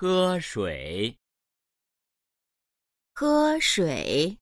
喝水，喝水。